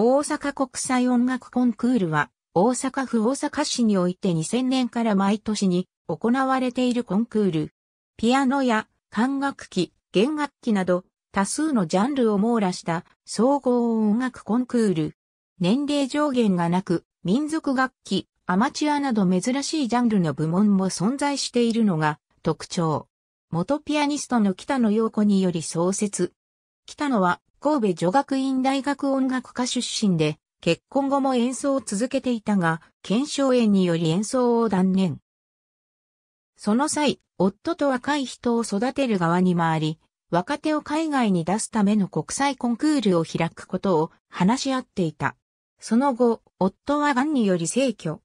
大阪国際音楽コンクールは、大阪府大阪市において2000年から毎年に行われているコンクール。ピアノや管楽器、弦楽器など多数のジャンルを網羅した総合音楽コンクール。年齢上限がなく、民族楽器、アマチュアなど珍しいジャンルの部門も存在しているのが特徴。元ピアニストの北野陽子により創設。北野は神戸女学院大学音楽科出身で、結婚後も演奏を続けていたが、腱鞘炎により演奏を断念。その際、夫と若い人を育てる側に回り、若手を海外に出すための国際コンクールを開くことを話し合っていた。その後、夫は癌により逝去。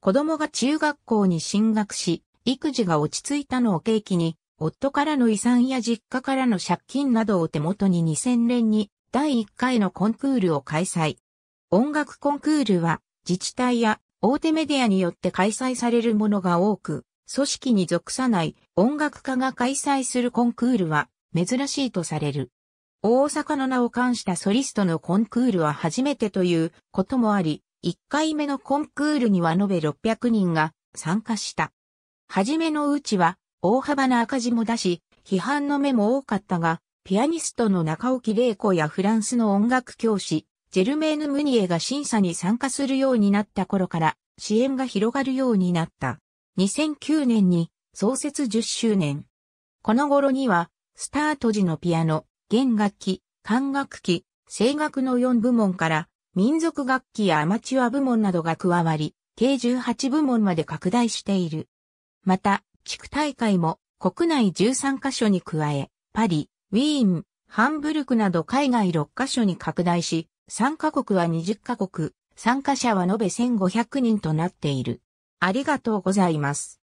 子供が中学校に進学し、育児が落ち着いたのを契機に、夫からの遺産や実家からの借金などを手元に2000年に第1回のコンクールを開催。音楽コンクールは自治体や大手メディアによって開催されるものが多く、組織に属さない音楽家が開催するコンクールは珍しいとされる。大阪の名を冠したソリストのコンクールは初めてということもあり、1回目のコンクールには延べ600人が参加した。はじめのうちは大幅な赤字も出し、批判の目も多かったが、ピアニストの中沖玲子やフランスの音楽教師、ジェルメーヌ・ムニエが審査に参加するようになった頃から支援が広がるようになった。2009年に創設10周年。この頃には、スタート時のピアノ、弦楽器、管楽器、声楽の4部門から民族楽器やアマチュア部門などが加わり、計18部門まで拡大している。また、地区大会も国内13カ所に加え、パリ、ウィーン、ハンブルクなど海外6カ所に拡大し、参加国は20カ国、参加者は延べ1500人となっている。ありがとうございます。